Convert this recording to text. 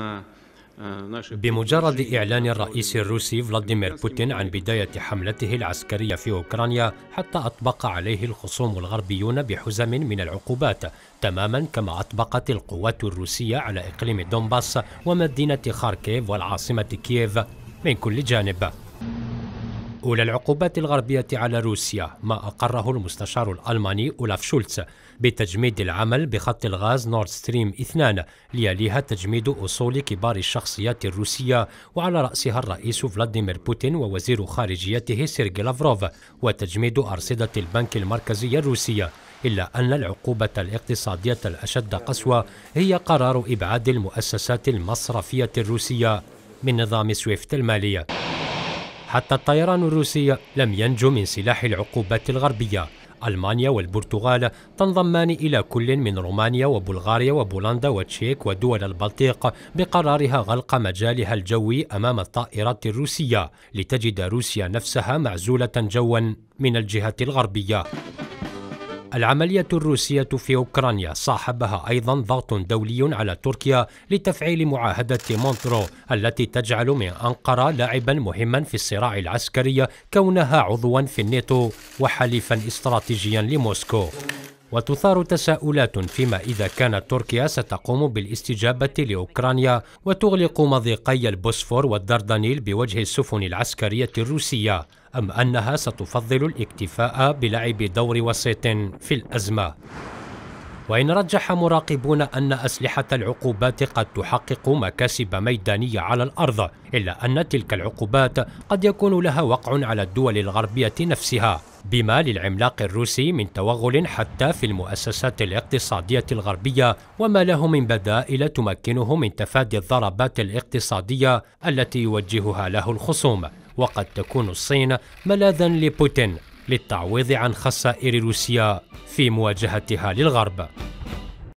آه، بمجرد إعلان الرئيس الروسي فلاديمير بوتين عن بداية حملته العسكرية في أوكرانيا حتى أطبق عليه الخصوم الغربيون بحزم من العقوبات تماما كما أطبقت القوات الروسية على إقليم دونباس ومدينة خاركيف والعاصمة كييف من كل جانب أولى العقوبات الغربية على روسيا ما أقره المستشار الألماني أولاف شولتز بتجميد العمل بخط الغاز نورد ستريم 2 ليليها تجميد أصول كبار الشخصيات الروسية وعلى رأسها الرئيس فلاديمير بوتين ووزير خارجيته سيرجي لافروف وتجميد أرصدة البنك المركزي الروسي إلا أن العقوبة الاقتصادية الأشد قسوة هي قرار إبعاد المؤسسات المصرفية الروسية من نظام سويفت المالية حتى الطيران الروسي لم ينجو من سلاح العقوبات الغربية ألمانيا والبرتغال تنضمان إلى كل من رومانيا وبلغاريا وبولندا وتشيك ودول البلطيق بقرارها غلق مجالها الجوي أمام الطائرات الروسية لتجد روسيا نفسها معزولة جوا من الجهة الغربية العملية الروسية في أوكرانيا صاحبها أيضا ضغط دولي على تركيا لتفعيل معاهدة مونترو التي تجعل من أنقرة لاعبا مهما في الصراع العسكري كونها عضوا في الناتو وحليفا استراتيجيا لموسكو وتثار تساؤلات فيما إذا كانت تركيا ستقوم بالاستجابة لأوكرانيا وتغلق مضيقي البوسفور والدردنيل بوجه السفن العسكرية الروسية أم أنها ستفضل الاكتفاء بلعب دور وسيط في الأزمة وإن رجح مراقبون أن أسلحة العقوبات قد تحقق مكاسب ميدانية على الأرض إلا أن تلك العقوبات قد يكون لها وقع على الدول الغربية نفسها بما للعملاق الروسي من توغل حتى في المؤسسات الاقتصادية الغربية وما له من بدائل تمكنه من تفادي الضربات الاقتصادية التي يوجهها له الخصوم وقد تكون الصين ملاذا لبوتين للتعويض عن خسائر روسيا في مواجهتها للغرب